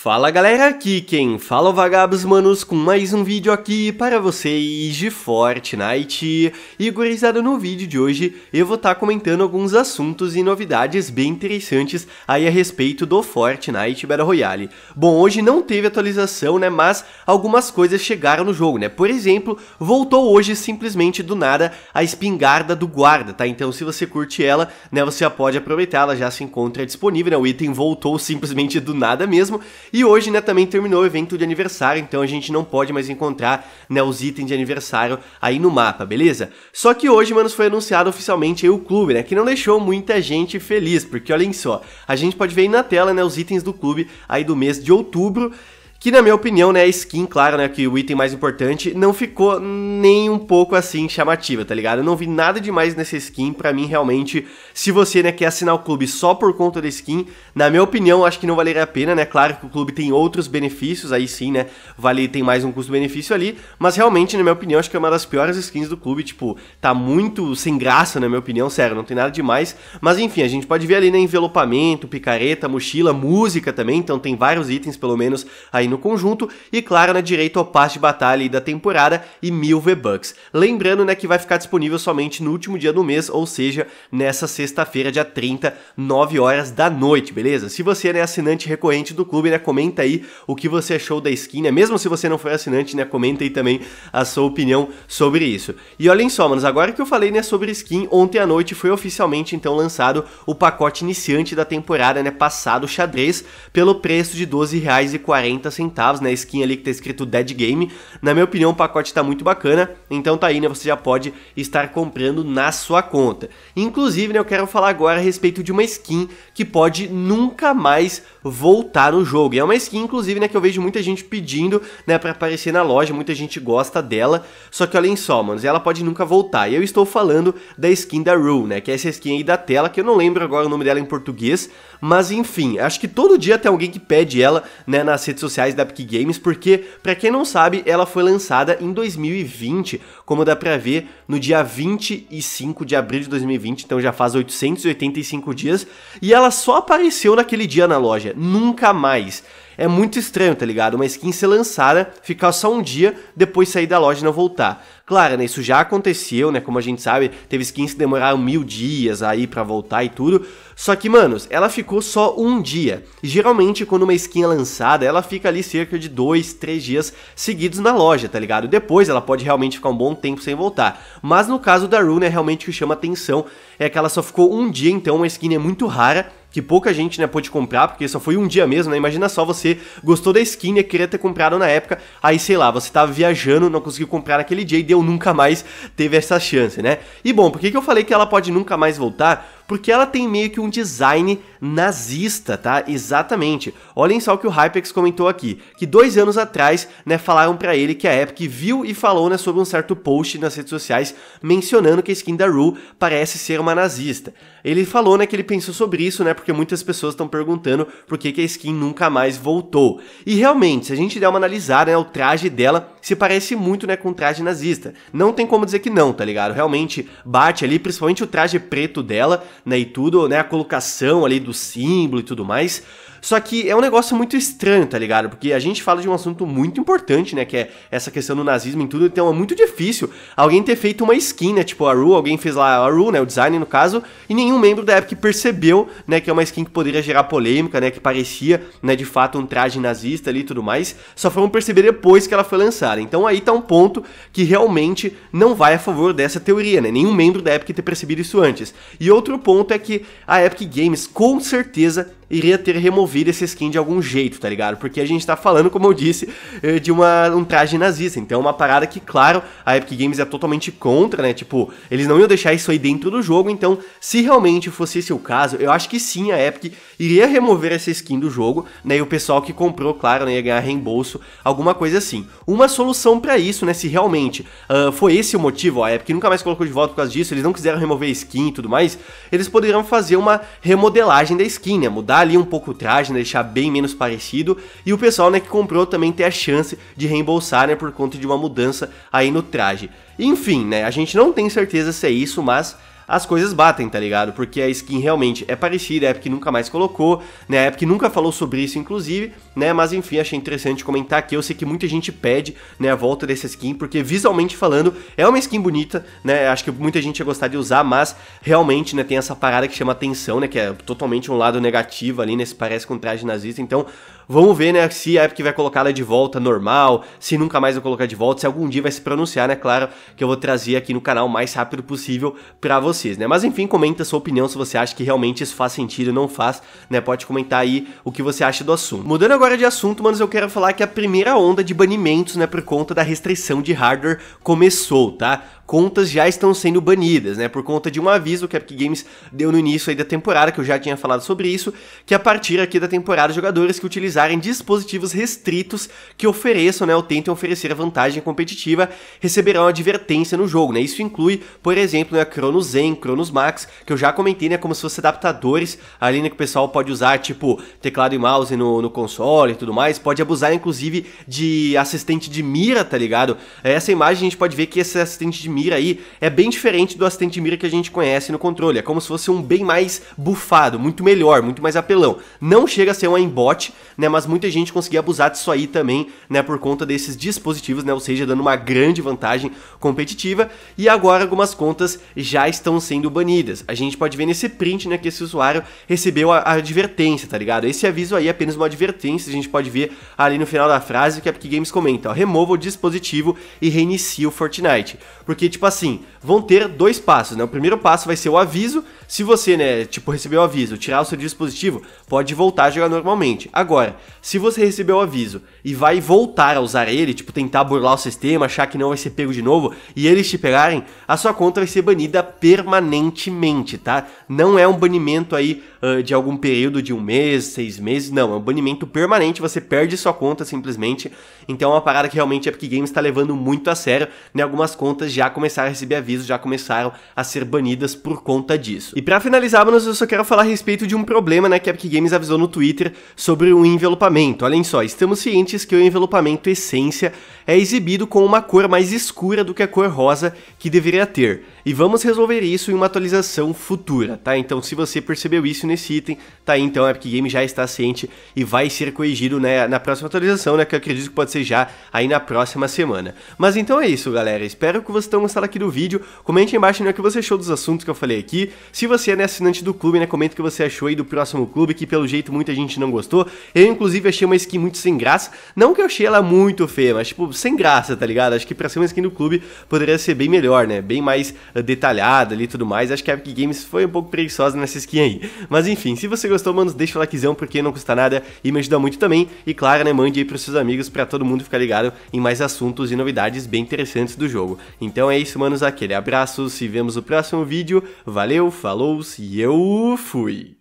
Fala galera, aqui quem fala é o Vagabos Manos com mais um vídeo aqui para vocês de Fortnite. E gurizada, no vídeo de hoje eu vou estar tá comentando alguns assuntos e novidades bem interessantes aí a respeito do Fortnite Battle Royale. Bom, hoje não teve atualização, né, mas algumas coisas chegaram no jogo, né. Por exemplo, voltou hoje simplesmente do nada a espingarda do guarda, tá. Então se você curte ela, né, você pode aproveitar, ela já se encontra disponível, né, o item voltou simplesmente do nada mesmo. E hoje, né, também terminou o evento de aniversário, então a gente não pode mais encontrar, né, os itens de aniversário aí no mapa, beleza? Só que hoje, mano foi anunciado oficialmente o clube, né, que não deixou muita gente feliz, porque olhem só, a gente pode ver aí na tela, né, os itens do clube aí do mês de outubro, que na minha opinião, né, a skin, claro, né, que o item mais importante, não ficou nem um pouco assim chamativa, tá ligado? Eu não vi nada demais nessa skin, pra mim realmente, se você, né, quer assinar o clube só por conta da skin, na minha opinião, acho que não valeria a pena, né, claro que o clube tem outros benefícios, aí sim, né, vale, tem mais um custo-benefício ali, mas realmente, na minha opinião, acho que é uma das piores skins do clube, tipo, tá muito sem graça, na minha opinião, sério, não tem nada demais, mas enfim, a gente pode ver ali, né, envelopamento, picareta, mochila, música também, então tem vários itens, pelo menos, aí no conjunto e claro, na direita ao passe de batalha da temporada e mil V-Bucks. Lembrando, né, que vai ficar disponível somente no último dia do mês, ou seja, nessa sexta-feira, dia 30, 9 horas da noite, beleza? Se você né, é né, assinante recorrente do clube, né, comenta aí o que você achou da skin, né? Mesmo se você não for assinante, né, comenta aí também a sua opinião sobre isso. E olhem só, manos, agora que eu falei, né, sobre skin, ontem à noite foi oficialmente então lançado o pacote iniciante da temporada, né, passado xadrez, pelo preço de R$12,40 centavos, né? Skin ali que tá escrito Dead Game. Na minha opinião, o pacote tá muito bacana, então tá aí, né? Você já pode estar comprando na sua conta. Inclusive, né, eu quero falar agora a respeito de uma skin que pode nunca mais voltar no jogo. E é uma skin, inclusive, né, que eu vejo muita gente pedindo, né, para aparecer na loja, muita gente gosta dela. Só que olhem só, manos, ela pode nunca voltar. E eu estou falando da skin da Rue, né, que é essa skin aí da tela, que eu não lembro agora o nome dela em português, mas enfim, acho que todo dia tem alguém que pede ela, né, nas redes sociais sociais da Epic Games, porque, para quem não sabe, ela foi lançada em 2020, como dá pra ver, no dia 25 de abril de 2020, então já faz 885 dias, e ela só apareceu naquele dia na loja, nunca mais. É muito estranho, tá ligado? Uma skin ser lançada, ficar só um dia, depois sair da loja e não voltar. Claro, né? Isso já aconteceu, né? Como a gente sabe, teve skins que demoraram mil dias aí para voltar e tudo. Só que, manos, ela ficou só um dia. Geralmente, quando uma skin é lançada, ela fica ali cerca de dois, três dias seguidos na loja, tá ligado? Depois ela pode realmente ficar um bom tempo sem voltar. Mas no caso da Rune, é realmente o que chama atenção é que ela só ficou um dia, então uma skin é muito rara que pouca gente né, pôde comprar, porque só foi um dia mesmo, né? Imagina só, você gostou da skin e né, queria ter comprado na época, aí sei lá, você tava viajando, não conseguiu comprar naquele dia e deu nunca mais teve essa chance, né? E bom, por que, que eu falei que ela pode nunca mais voltar? porque ela tem meio que um design nazista, tá? Exatamente. Olhem só o que o Hypex comentou aqui, que dois anos atrás, né, falaram para ele que a Epic viu e falou, né, sobre um certo post nas redes sociais mencionando que a skin da Rue parece ser uma nazista. Ele falou, né, que ele pensou sobre isso, né, porque muitas pessoas estão perguntando por que, que a skin nunca mais voltou. E realmente, se a gente der uma analisada, né, o traje dela se parece muito, né, com o traje nazista. Não tem como dizer que não, tá ligado? Realmente bate ali, principalmente o traje preto dela, né, e tudo, né, a colocação ali do símbolo e tudo mais. Só que é um negócio muito estranho, tá ligado? Porque a gente fala de um assunto muito importante, né? Que é essa questão do nazismo e tudo. Então é muito difícil alguém ter feito uma skin, né? Tipo a Ru, alguém fez lá a Ru, né? O design no caso. E nenhum membro da Epic percebeu, né? Que é uma skin que poderia gerar polêmica, né? Que parecia, né? De fato, um traje nazista ali e tudo mais. Só foram perceber depois que ela foi lançada. Então aí tá um ponto que realmente não vai a favor dessa teoria, né? Nenhum membro da Epic ter percebido isso antes. E outro ponto é que a Epic Games com certeza iria ter removido esse skin de algum jeito, tá ligado? Porque a gente tá falando, como eu disse, eh, de uma, um traje nazista. Então é uma parada que, claro, a Epic Games é totalmente contra, né? Tipo, eles não iam deixar isso aí dentro do jogo. Então, se realmente fosse esse o caso, eu acho que sim, a Epic iria remover essa skin do jogo, né? E o pessoal que comprou, claro, né, ia ganhar reembolso, alguma coisa assim. Uma solução para isso, né? Se realmente uh, foi esse o motivo, ó, a Epic nunca mais colocou de volta por causa disso, eles não quiseram remover a skin e tudo mais, eles poderiam fazer uma remodelagem da skin, né? Mudar ali um pouco o traje, né, deixar bem menos parecido, e o pessoal né, que comprou também ter a chance de reembolsar né, por conta de uma mudança aí no traje. Enfim, né, a gente não tem certeza se é isso, mas as coisas batem, tá ligado? Porque a skin realmente é parecida, a Epic nunca mais colocou, né? A Epic nunca falou sobre isso, inclusive, né? Mas enfim, achei interessante comentar aqui. Eu sei que muita gente pede, né, a volta dessa skin, porque visualmente falando, é uma skin bonita, né? Acho que muita gente ia gostar de usar, mas realmente, né, tem essa parada que chama atenção, né? Que é totalmente um lado negativo ali, né? Se parece com traje nazista, então Vamos ver, né, se a Epic vai colocar la de volta normal, se nunca mais vai colocar de volta, se algum dia vai se pronunciar, né, claro, que eu vou trazer aqui no canal o mais rápido possível para vocês, né. Mas enfim, comenta sua opinião se você acha que realmente isso faz sentido ou não faz, né, pode comentar aí o que você acha do assunto. Mudando agora de assunto, manos, eu quero falar que a primeira onda de banimentos, né, por conta da restrição de hardware começou, tá? Contas já estão sendo banidas, né, por conta de um aviso que a Epic Games deu no início aí da temporada, que eu já tinha falado sobre isso, que a partir aqui da temporada, jogadores que utilizaram utilizarem dispositivos restritos que ofereçam, né, ou tentem oferecer a vantagem competitiva, receberão advertência no jogo, né? Isso inclui, por exemplo, né, Cronos Zen, Cronos Max, que eu já comentei, né, como se fossem adaptadores ali, né, que o pessoal pode usar, tipo, teclado e mouse no, no console e tudo mais, pode abusar, inclusive, de assistente de mira, tá ligado? É, essa imagem a gente pode ver que esse assistente de mira aí é bem diferente do assistente de mira que a gente conhece no controle, é como se fosse um bem mais bufado, muito melhor, muito mais apelão. Não chega a ser um aimbot, né, né? Mas muita gente conseguia abusar disso aí também, né? Por conta desses dispositivos, né? Ou seja, dando uma grande vantagem competitiva. E agora algumas contas já estão sendo banidas. A gente pode ver nesse print, né? Que esse usuário recebeu a, a advertência, tá ligado? Esse aviso aí é apenas uma advertência. A gente pode ver ali no final da frase que a Epic Games comenta: ó, remova o dispositivo e reinicie o Fortnite. Porque, tipo assim, vão ter dois passos, né? O primeiro passo vai ser o aviso. Se você, né, tipo, recebeu o aviso, tirar o seu dispositivo, pode voltar a jogar normalmente. Agora, Agora, se você recebeu o aviso e vai voltar a usar ele, tipo tentar burlar o sistema, achar que não vai ser pego de novo e eles te pegarem, a sua conta vai ser banida permanentemente, tá? Não é um banimento aí uh, de algum período de um mês, seis meses. Não, é um banimento permanente, você perde sua conta simplesmente. Então é uma parada que realmente a Epic Games está levando muito a sério. Né? Algumas contas já começaram a receber aviso, já começaram a ser banidas por conta disso. E para finalizar, manos, eu só quero falar a respeito de um problema né, que a Epic Games avisou no Twitter sobre o envelopamento. Olhem só, estamos cientes que o envelopamento essência é exibido com uma cor mais escura do que a cor rosa que deveria ter. E vamos resolver isso em uma atualização futura, tá? Então se você percebeu isso nesse item, tá aí então a Epic game já está ciente e vai ser corrigido né, na próxima atualização, né? Que eu acredito que pode ser já aí na próxima semana. Mas então é isso, galera. Espero que vocês tenham gostado aqui do vídeo. Comente embaixo né, o que você achou dos assuntos que eu falei aqui. Se você é né, assinante do clube, né? Comenta o que você achou aí do próximo clube, que pelo jeito muita gente não gostou. Eu, inclusive, achei uma skin muito sem graça. Não que eu achei ela muito feia, mas tipo, sem graça, tá ligado? Acho que pra ser uma skin do clube poderia ser bem melhor, né? Bem mais detalhada ali e tudo mais. Acho que a Epic Games foi um pouco preguiçosa nessa skin aí. Mas enfim, se você gostou, mano, deixa o likezão porque não custa nada e me ajuda muito também. E claro, né, mande aí pros seus amigos para todo mundo ficar ligado em mais assuntos e novidades bem interessantes do jogo. Então é isso, manos, aquele abraço, se vemos no próximo vídeo. Valeu, falou e eu fui!